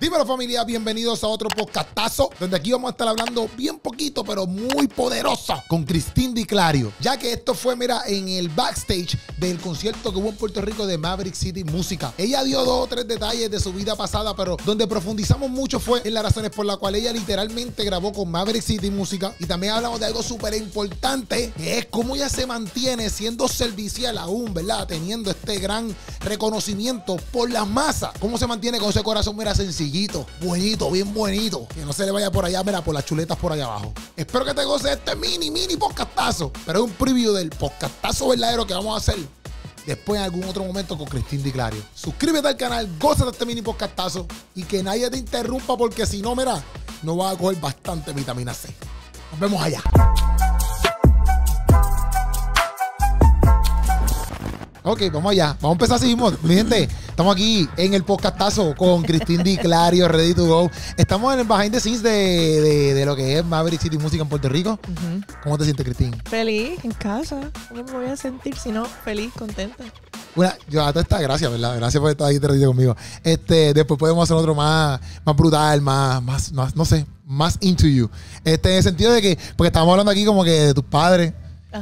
Dímelo familia, bienvenidos a otro podcastazo, donde aquí vamos a estar hablando bien poquito, pero muy poderosa con Cristín Di Clario, ya que esto fue, mira, en el backstage del concierto que hubo en Puerto Rico de Maverick City Música. Ella dio dos o tres detalles de su vida pasada, pero donde profundizamos mucho fue en las razones por las cuales ella literalmente grabó con Maverick City Música y también hablamos de algo súper importante, que es cómo ella se mantiene siendo servicial aún, ¿verdad? Teniendo este gran reconocimiento por la masa, cómo se mantiene con ese corazón, mira, sencillo buenito, bien buenito. Que no se le vaya por allá, mira, por las chuletas por allá abajo. Espero que te goces este mini, mini podcastazo. Pero es un preview del podcastazo verdadero que vamos a hacer después en algún otro momento con Cristín Di Clario. Suscríbete al canal, goza de este mini podcastazo y que nadie te interrumpa porque si no, mira, no vas a coger bastante vitamina C. Nos vemos allá. Ok, vamos allá. Vamos a empezar así mismo. Mi gente, Estamos aquí en el podcastazo con Cristín Di Clario, Ready to Go. Estamos en el behind the scenes de, de, de lo que es Maverick City Music en Puerto Rico. ¿Cómo te sientes, Cristín? Feliz, en casa. ¿Cómo me voy a sentir si no feliz, contenta? Bueno, yo a esta gracias, ¿verdad? Gracias por estar aquí conmigo. Este, después podemos hacer otro más, más brutal, más, más, no sé, más into you. Este, en el sentido de que, porque estamos hablando aquí como que de tus padres,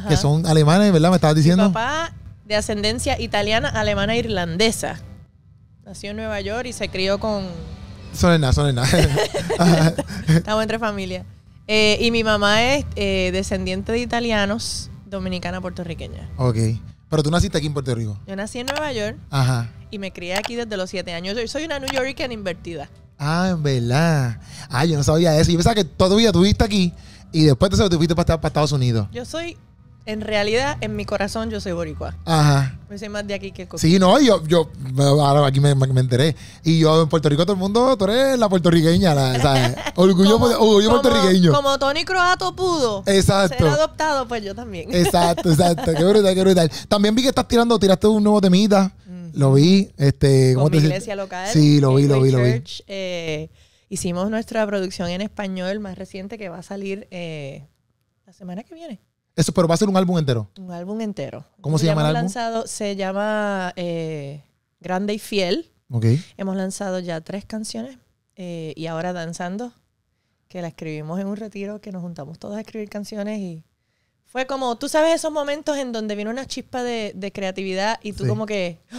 que son alemanes, ¿verdad? Me estabas diciendo. papá de ascendencia italiana, alemana e irlandesa. Nació en Nueva York y se crió con... Sonena, Sonena. Estamos entre familia. Eh, y mi mamá es eh, descendiente de italianos, dominicana, puertorriqueña. Ok. Pero tú naciste aquí en Puerto Rico. Yo nací en Nueva York. Ajá. Y me crié aquí desde los siete años. Yo soy una New Yorker invertida. Ah, en verdad. Ah, yo no sabía eso. Yo pensaba que todavía tuviste aquí y después te fuiste para Estados Unidos. Yo soy en realidad, en mi corazón yo soy boricua. Ajá. Me soy más de aquí que coquí. Sí, no, yo, yo ahora aquí me, me, enteré. Y yo en Puerto Rico todo el mundo, tú eres la puertorriqueña, ¿sabes? Orgullo, orgullo puertorriqueño. Como Tony Croato pudo exacto. ser adoptado, pues yo también. Exacto, exacto. qué brutal, qué brutal. También vi que estás tirando, tiraste un nuevo temita. Lo vi. Este, ¿cómo Con te mi iglesia local. Sí, lo vi, lo vi, lo vi. Eh, hicimos nuestra producción en español más reciente que va a salir eh, la semana que viene. Eso, pero va a ser un álbum entero. Un álbum entero. ¿Cómo se llama el álbum? Lanzado, se llama eh, Grande y Fiel. Okay. Hemos lanzado ya tres canciones eh, y ahora Danzando, que la escribimos en un retiro, que nos juntamos todos a escribir canciones y fue como, tú sabes esos momentos en donde vino una chispa de, creatividad y tú como que...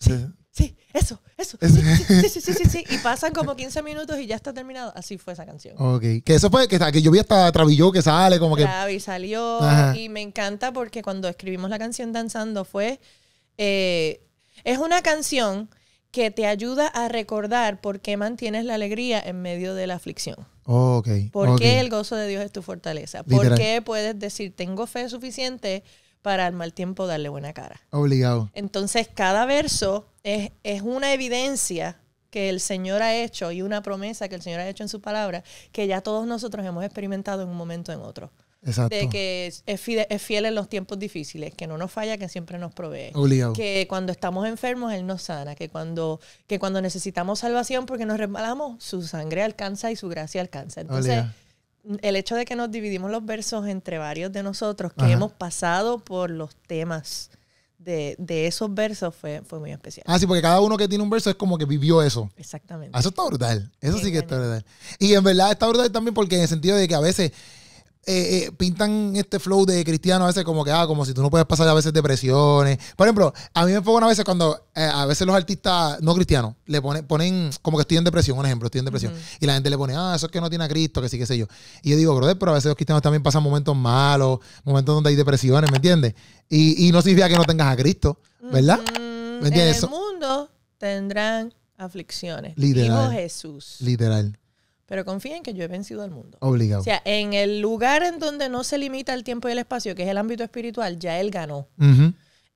Sí sí, eso, eso. Sí, sí, sí, sí, sí, Y pasan como 15 minutos y ya está terminado. Así fue esa canción. Ok. Que eso fue, que, que yo vi hasta Travilló que sale, como que. salió. Y me encanta porque cuando escribimos la canción Danzando fue. Eh, es una canción que te ayuda a recordar por qué mantienes la alegría en medio de la aflicción. Ok, oh, okay. ¿Por el gozo de Dios es tu fortaleza? Porque puedes decir, tengo fe suficiente para al mal tiempo darle buena cara. Obligado. Entonces, cada verso es, es una evidencia que el Señor ha hecho y una promesa que el Señor ha hecho en su palabra que ya todos nosotros hemos experimentado en un momento o en otro. Exacto. De que es fiel, en los tiempos difíciles, que no nos falla, que siempre nos provee. Obligado. Que cuando estamos enfermos, Él nos sana. Que cuando, que cuando necesitamos salvación porque nos resbalamos, su sangre alcanza y su gracia alcanza. Entonces, el hecho de que nos dividimos los versos entre varios de nosotros que hemos pasado por los temas de, de, esos versos fue, fue muy especial. Ah, sí, porque cada uno que tiene un verso es como que vivió eso. Exactamente. Ah, eso está brutal. Eso sí que está brutal. Y en verdad está brutal también porque en el sentido de que a veces eh, eh, pintan este flow de cristiano a veces como que, ah, como si tú no puedes pasar a veces depresiones. Por ejemplo, a mí me pongo una veces cuando, eh, a veces los artistas no cristianos le ponen, ponen como que estoy en depresión, un ejemplo, estoy en depresión. Y la gente le pone, ah, eso es que no tiene a Cristo, que sí, que sé yo. Y yo digo, brother, pero a veces los cristianos también pasan momentos malos, momentos donde hay depresiones, ¿me entiendes? Y, no significa que no tengas a Cristo, ¿verdad? En el mundo tendrán aflicciones. Literal. Jesús. Literal. Pero confíen que yo he vencido al mundo. Obligado. O sea, en el lugar en donde no se limita el tiempo y el espacio, que es el ámbito espiritual, ya él ganó.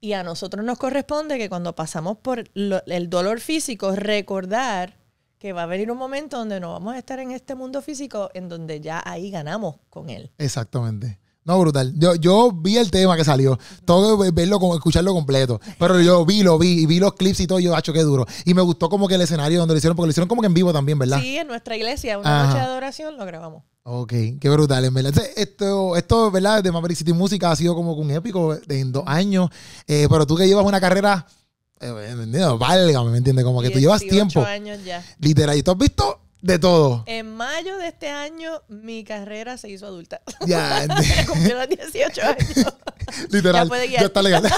Y a nosotros nos corresponde que cuando pasamos por el dolor físico, recordar que va a venir un momento donde no vamos a estar en este mundo físico en donde ya ahí ganamos con él. Exactamente. No, brutal. Yo, yo vi el tema que salió. todo, verlo, escucharlo completo. Pero yo vi, lo vi, y vi los clips y todo. Y yo, acho, qué duro. Y me gustó como que el escenario donde lo hicieron, porque lo hicieron como que en vivo también, ¿verdad? Sí, en nuestra iglesia, una noche de adoración, lo grabamos. Ok, qué brutal, en verdad. Este, esto, esto ¿verdad? De Maverick City Música ha sido como un épico en dos años. Eh, pero tú que llevas una carrera, eh, ¿me entiendes? Válgame, ¿me entiendes? Como que tú llevas tiempo. años ya. Literal, y tú has visto de todo. En mayo de este año, mi carrera se hizo adulta. Ya. Cumplió los 18 años. Literal. Ya, está legal.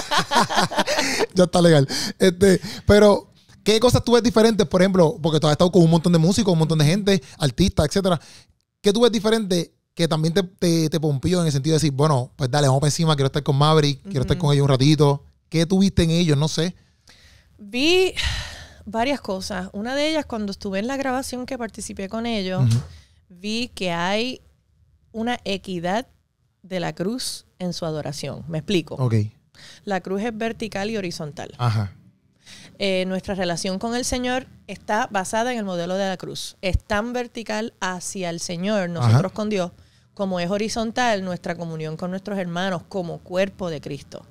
ya está legal. Este, pero, ¿qué cosas tú ves diferentes? Por ejemplo, porque tú has estado con un montón de músicos, un montón de gente, artistas, etcétera. ¿Qué tú ves diferente que también te, te, pompió en el sentido de decir, bueno, pues dale, vamos para encima, quiero estar con Maverick, quiero estar con ellos un ratito? ¿Qué tuviste en ellos? No sé. Vi varias cosas. Una de ellas, cuando estuve en la grabación que participé con ellos, vi que hay una equidad de la cruz en su adoración. Me explico. La cruz es vertical y horizontal. Ajá. Eh, nuestra relación con el Señor está basada en el modelo de la cruz. Es tan vertical hacia el Señor, nosotros con Dios, como es horizontal nuestra comunión con nuestros hermanos como cuerpo de Cristo.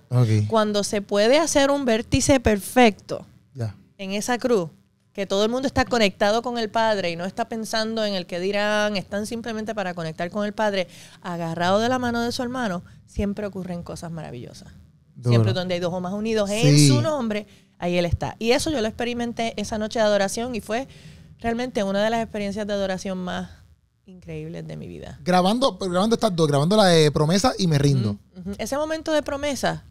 Cuando se puede hacer un vértice perfecto, en esa cruz, que todo el mundo está conectado con el Padre y no está pensando en el que dirán, están simplemente para conectar con el Padre, agarrado de la mano de su hermano, siempre ocurren cosas maravillosas. Siempre donde hay dos o más unidos en su nombre, ahí Él está. Y eso yo lo experimenté esa noche de adoración y fue realmente una de las experiencias de adoración más increíbles de mi vida. Grabando, grabando estas dos, grabando la de promesa y me rindo. Ese momento de promesa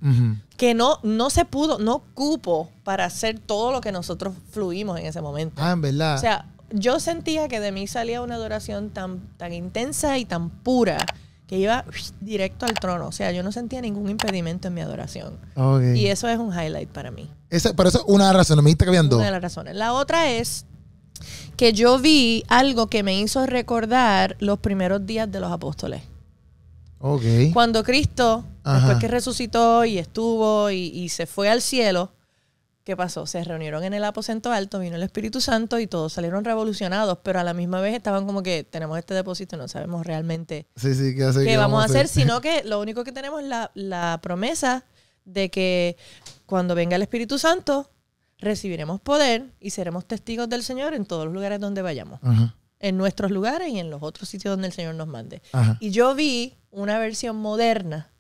que no, no se pudo, no cupo para hacer todo lo que nosotros fluimos en ese momento. Ah, en verdad. O sea, yo sentía que de mí salía una adoración tan, tan intensa y tan pura que iba directo al trono. O sea, yo no sentía ningún impedimento en mi adoración. Okay. Y eso es un highlight para mí. Ese, pero eso es una de las razones. Me dijiste que habían dos. Una de las razones. La otra es que yo vi algo que me hizo recordar los primeros días de los apóstoles. Okay. Cuando Cristo, después que resucitó y estuvo y, se fue al cielo, ¿qué pasó? Se reunieron en el aposento alto, vino el Espíritu Santo y todos salieron revolucionados, pero a la misma vez estaban como que tenemos este depósito y no sabemos realmente ¿qué, vamos a hacer, sino que lo único que tenemos es la, la promesa de que cuando venga el Espíritu Santo, recibiremos poder y seremos testigos del Señor en todos los lugares donde vayamos. En nuestros lugares y en los otros sitios donde el Señor nos mande. Y yo vi una versión moderna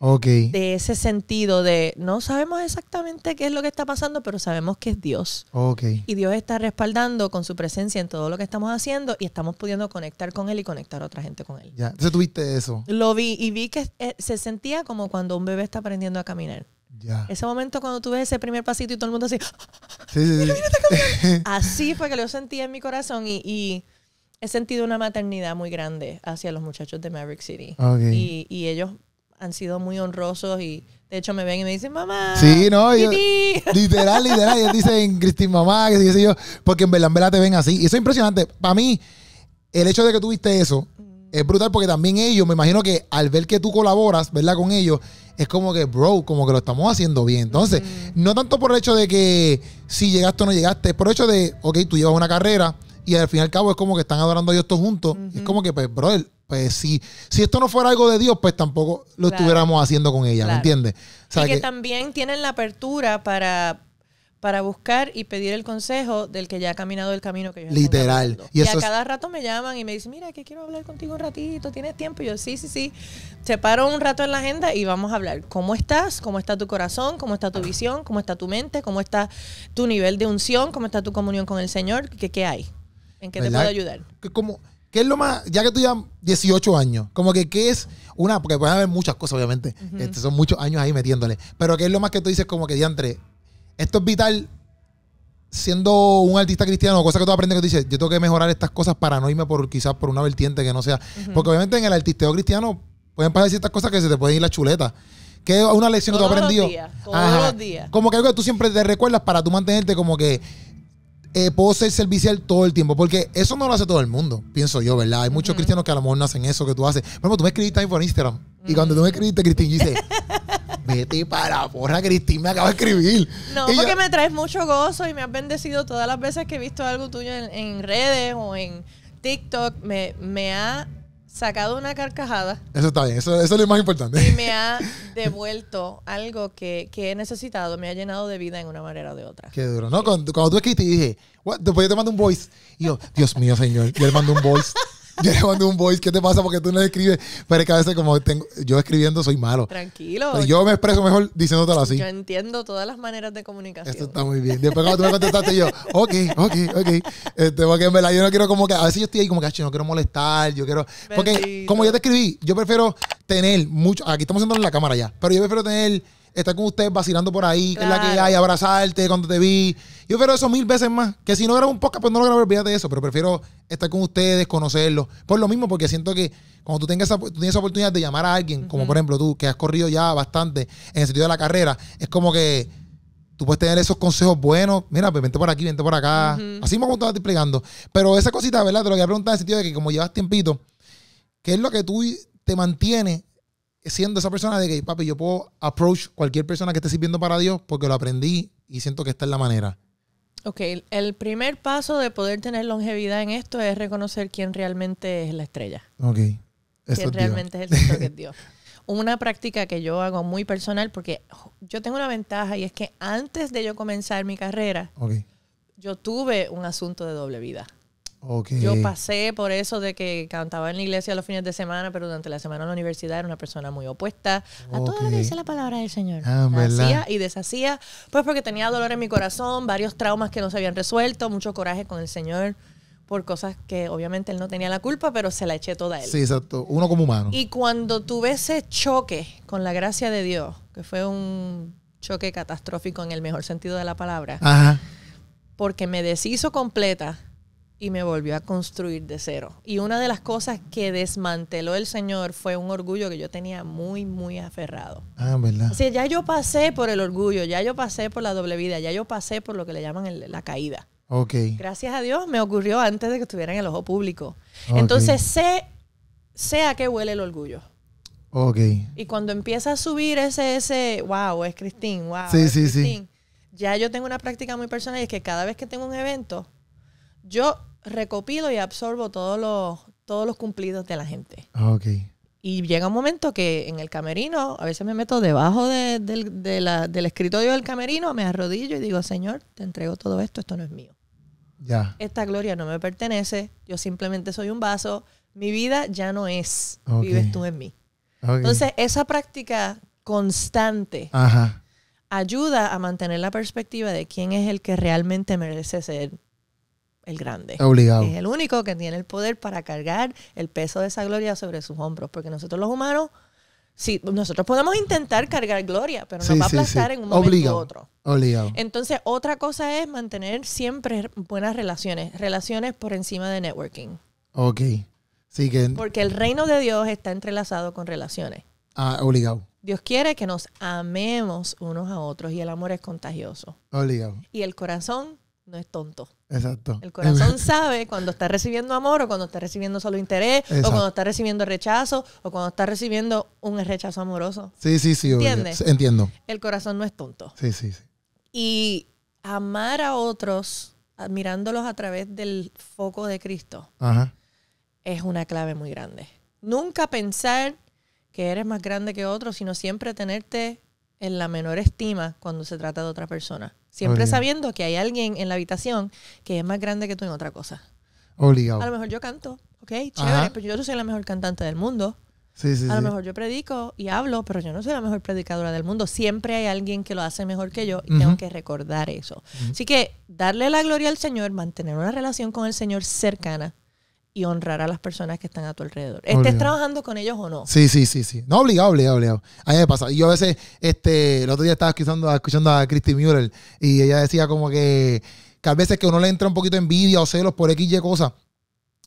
de ese sentido de no sabemos exactamente qué es lo que está pasando, pero sabemos que es Dios. Y Dios está respaldando con su presencia en todo lo que estamos haciendo y estamos pudiendo conectar con Él y conectar a otra gente con Él. Ya, entonces tuviste eso. Lo vi y vi que eh, se sentía como cuando un bebé está aprendiendo a caminar. Ese momento cuando tú ves ese primer pasito y todo el mundo así. así fue que lo sentí en mi corazón y, he sentido una maternidad muy grande hacia los muchachos de Maverick City. Y, ellos han sido muy honrosos y de hecho me ven y me dicen, mamá. Sí, no, literal, literal. Ellos dicen, Cristín, mamá, que sé yo, porque en verdad, te ven así. Y eso es impresionante. Para mí, el hecho de que tuviste eso, es brutal porque también ellos, me imagino que al ver que tú colaboras, ¿verdad? Con ellos, es como que, bro, como que lo estamos haciendo bien. Entonces, no tanto por el hecho de que si llegaste o no llegaste, es por el hecho de, ok, tú llevas una carrera y al fin y al cabo es como que están adorando a Dios todos juntos. Es como que, pues, bro, pues si, si esto no fuera algo de Dios, pues tampoco lo estuviéramos haciendo con ella, ¿me entiendes? O que, también tienen la apertura para para buscar y pedir el consejo del que ya ha caminado el camino que yo Literal. Y, a cada rato me llaman y me dicen, mira, que quiero hablar contigo un ratito, ¿tienes tiempo? Y yo, sí, sí, sí. Separo un rato en la agenda y vamos a hablar. ¿Cómo estás? ¿Cómo está tu corazón? ¿Cómo está tu visión? ¿Cómo está tu mente? ¿Cómo está tu nivel de unción? ¿Cómo está tu comunión con el Señor? ¿Qué, hay? ¿En qué te puedo ayudar? Como, ¿Qué es lo más, ya que tú ya 18 años, como que qué es una, porque pueden haber muchas cosas, obviamente, este, son muchos años ahí metiéndole, pero qué es lo más que tú dices como que diantre, esto es vital siendo un artista cristiano, cosa que tú aprendes que tú dices, yo tengo que mejorar estas cosas para no irme por quizás por una vertiente que no sea. Porque obviamente en el artisteo cristiano pueden pasar ciertas cosas que se te pueden ir la chuleta. Que es una lección que tú has todos los días. Como que algo que tú siempre te recuerdas para tú mantenerte como que eh, puedo ser servicial todo el tiempo. Porque eso no lo hace todo el mundo, pienso yo, ¿verdad? Hay muchos cristianos que a lo mejor no hacen eso que tú haces. Por ejemplo, tú me escribiste ahí por Instagram. Y cuando tú me escribiste, Cristín, yo vete para porra, Cristina me acaba de escribir. No, porque me traes mucho gozo y me has bendecido todas las veces que he visto algo tuyo en, redes o en TikTok. Me, me ha sacado una carcajada. Eso está bien, eso, es lo más importante. Y me ha devuelto algo que, he necesitado, me ha llenado de vida en una manera o de otra. Qué duro, ¿no? Cuando, tú escribiste, y dije, después yo te mando un voice. Y yo, Dios mío, señor, yo le mando un voice. Yo le mando un voice, ¿qué te pasa? Porque tú no escribes. Pero es que a veces, como tengo, yo escribiendo soy malo. Tranquilo. Pero yo me expreso mejor diciéndotelo así. Yo entiendo todas las maneras de comunicación. Eso está muy bien. Después, cuando tú me contestaste, yo, ok, ok, ok. Este, porque en verdad yo no quiero, como que a veces yo estoy ahí, como que, no quiero molestar, yo quiero. Porque, como yo te escribí, yo prefiero tener mucho. Aquí estamos entrando en la cámara ya, pero yo prefiero tener estar con ustedes vacilando por ahí, que es la que hay, abrazarte cuando te vi. Yo prefiero eso mil veces más. Que si no grabo un podcast, pues no lo grabo, olvídate de eso. Pero prefiero estar con ustedes, conocerlos. Por lo mismo, porque siento que cuando tú, tengas esa, tienes esa oportunidad de llamar a alguien, como por ejemplo tú, que has corrido ya bastante en el sentido de la carrera, es como que tú puedes tener esos consejos buenos. Mira, pues vente por aquí, vente por acá. Así me como te explicando. Pero esa cosita, ¿verdad? Te lo voy a preguntar en el sentido de que como llevas tiempito, ¿qué es lo que tú te mantiene siendo esa persona de que, papi, yo puedo approach cualquier persona que esté sirviendo para Dios porque lo aprendí y siento que está en la manera. Ok, el primer paso de poder tener longevidad en esto es reconocer quién realmente es la estrella. Ok. quién realmente es el que es Dios. Una práctica que yo hago muy personal porque yo tengo una ventaja y es que antes de yo comenzar mi carrera, okay. yo tuve un asunto de doble vida. Yo pasé por eso de que cantaba en la iglesia los fines de semana, pero durante la semana en la universidad era una persona muy opuesta a todo lo que dice la palabra del Señor. Hacía ah, y deshacía, pues porque tenía dolor en mi corazón, varios traumas que no se habían resuelto, mucho coraje con el Señor por cosas que obviamente él no tenía la culpa, pero se la eché toda a él. Sí, exacto. Uno como humano. Y cuando tuve ese choque con la gracia de Dios, que fue un choque catastrófico en el mejor sentido de la palabra, porque me deshizo completa y me volvió a construir de cero. Y una de las cosas que desmanteló el Señor fue un orgullo que yo tenía muy, muy aferrado. Ah, verdad. O sea, ya yo pasé por el orgullo, ya yo pasé por la doble vida, ya yo pasé por lo que le llaman la caída. Ok. Gracias a Dios me ocurrió antes de que estuviera en el ojo público. Entonces sé, a qué huele el orgullo. Ok. Y cuando empieza a subir ese, ese, wow, es Cristín, wow. Sí, sí, sí. Ya yo tengo una práctica muy personal y es que cada vez que tengo un evento, yo recopilo y absorbo todos los, todos los cumplidos de la gente. Ah, y llega un momento que en el camerino, a veces me meto debajo de, del escritorio del camerino, me arrodillo y digo, Señor, te entrego todo esto, esto no es mío. Ya. Esta gloria no me pertenece, yo simplemente soy un vaso, mi vida ya no es, vives tú en mí. Entonces, esa práctica constante ayuda a mantener la perspectiva de quién es el que realmente merece ser el grande. Obligado. Es el único que tiene el poder para cargar el peso de esa gloria sobre sus hombros, porque nosotros los humanos, sí, nosotros podemos intentar cargar gloria, pero nos va a aplastar en un momento u otro. Obligado. Entonces, otra cosa es mantener siempre buenas relaciones, relaciones por encima de networking. Ok. Sí Porque el reino de Dios está entrelazado con relaciones. Ah, obligado. Dios quiere que nos amemos unos a otros y el amor es contagioso. Obligado. Y el corazón no es tonto. Exacto. El corazón sabe cuando está recibiendo amor o cuando está recibiendo solo interés o cuando está recibiendo rechazo o cuando está recibiendo un rechazo amoroso. Sí, sí, sí. Entiendo. El corazón no es tonto. Sí, sí, sí. Y amar a otros, admirándolos a través del foco de Cristo, es una clave muy grande. Nunca pensar que eres más grande que otro, sino siempre tenerte en la menor estima cuando se trata de otra persona. Siempre oh, sabiendo que hay alguien en la habitación que es más grande que tú en otra cosa. Obligado. A lo mejor yo canto, ok, chévere, pero yo no soy la mejor cantante del mundo. Sí, sí, a lo mejor yo predico y hablo, pero yo no soy la mejor predicadora del mundo. Siempre hay alguien que lo hace mejor que yo y tengo que recordar eso. Así que darle la gloria al Señor, mantener una relación con el Señor cercana, y honrar a las personas que están a tu alrededor. Estés trabajando con ellos o no. Sí, sí, sí, sí. No, obligado, obligado, obligado. A pasa. Y yo a veces, este, el otro día estaba escuchando, a Christy Mueller y ella decía como que, que a veces que uno le entra un poquito envidia o celos por X y cosas.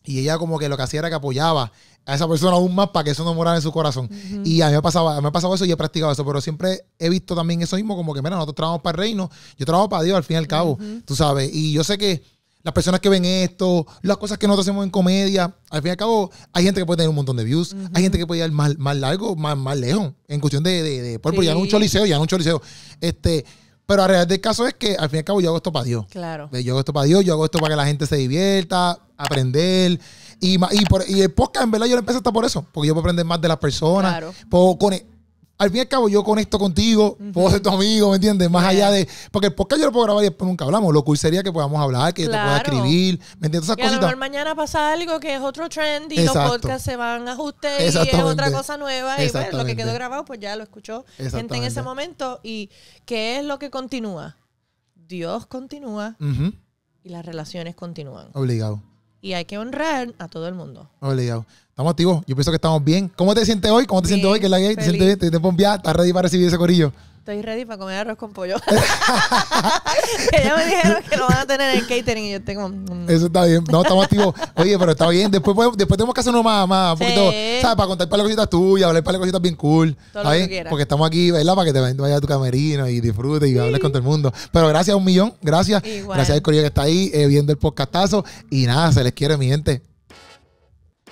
Y ella como que lo que hacía era que apoyaba a esa persona aún más para que eso no morara en su corazón. Y a mí me pasaba, me ha pasado eso y he practicado eso, pero siempre he visto también eso mismo como que, mira, nosotros trabajamos para el reino, yo trabajo para Dios al fin y al cabo, tú sabes. Y yo sé que las personas que ven esto, las cosas que nosotros hacemos en comedia. Al fin y al cabo, hay gente que puede tener un montón de views, hay gente que puede ir más, largo, más, más lejos, en cuestión de, de, por, ya en un choliseo, ya en un choliseo. Este, pero a realidad del caso es que al fin y al cabo yo hago esto para Dios. Claro. Yo hago esto para Dios, yo hago esto para que la gente se divierta, aprender. Y, y, por, y el podcast, en verdad, yo lo empecé hasta por eso, porque yo puedo aprender más de las personas. Claro. Puedo conectar al fin y al cabo yo esto contigo, vos tu amigo, ¿me entiendes? Más allá de... Porque el podcast yo lo puedo grabar y después nunca hablamos. Lo cool sería que podamos hablar, que yo te pueda escribir, ¿me entiendes? Esas a lo mejor mañana pasa algo que es otro trend y los podcasts se van a ajustar y es otra cosa nueva. Y pues, lo que quedó grabado pues ya lo escuchó gente en ese momento. ¿Y qué es lo que continúa? Dios continúa y las relaciones continúan. Obligado. Y hay que honrar a todo el mundo. Obligado. Estamos activos. Yo pienso que estamos bien. ¿Cómo te sientes hoy? ¿Cómo te sientes hoy? ¿Qué es la gay? ¿Te sientes bien? ¿Te, sientes bombeada? ¿Estás ready para recibir ese corillo? Estoy ready para comer arroz con pollo. que me dijeron que lo van a tener en catering y yo tengo... Eso está bien. No, estamos activos. Oye, pero está bien. Después, después tenemos que hacer uno más, más sí. ¿sabes? Para contar para las cositas tuyas, hablar para las cositas bien cool. Todo lo que quieras. Porque estamos aquí, ¿verdad? Para que te vayas a tu camerino y disfrutes y hables con todo el mundo. Pero gracias a un millón. Gracias. Gracias al corillo que está ahí eh, viendo el podcastazo. Y nada, se les quiere, mi gente.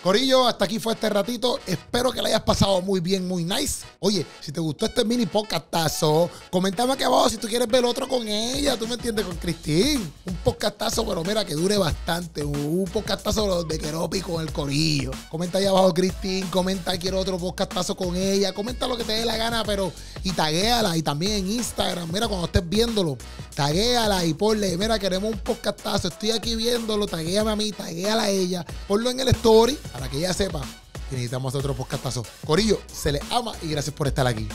Corillo, hasta aquí fue este ratito. Espero que la hayas pasado muy bien, muy nice. Oye, si te gustó este mini podcastazo, comentame aquí abajo si tú quieres ver otro con ella, tú me entiendes, con Cristín. Un podcastazo, pero mira, que dure bastante. Un podcastazo de Keropi con el Corillo. Comenta ahí abajo, Cristín, comenta, quiero otro podcastazo con ella. Comenta lo que te dé la gana, pero y taguéala. Y también en Instagram, mira, cuando estés viéndolo, taguéala y ponle, mira, queremos un podcastazo. Estoy aquí viéndolo, taguéame a mí, taguéala a ella. Ponlo en el story para que ella sepa que necesitamos otro podcastazo. Corillo, se les ama y gracias por estar aquí.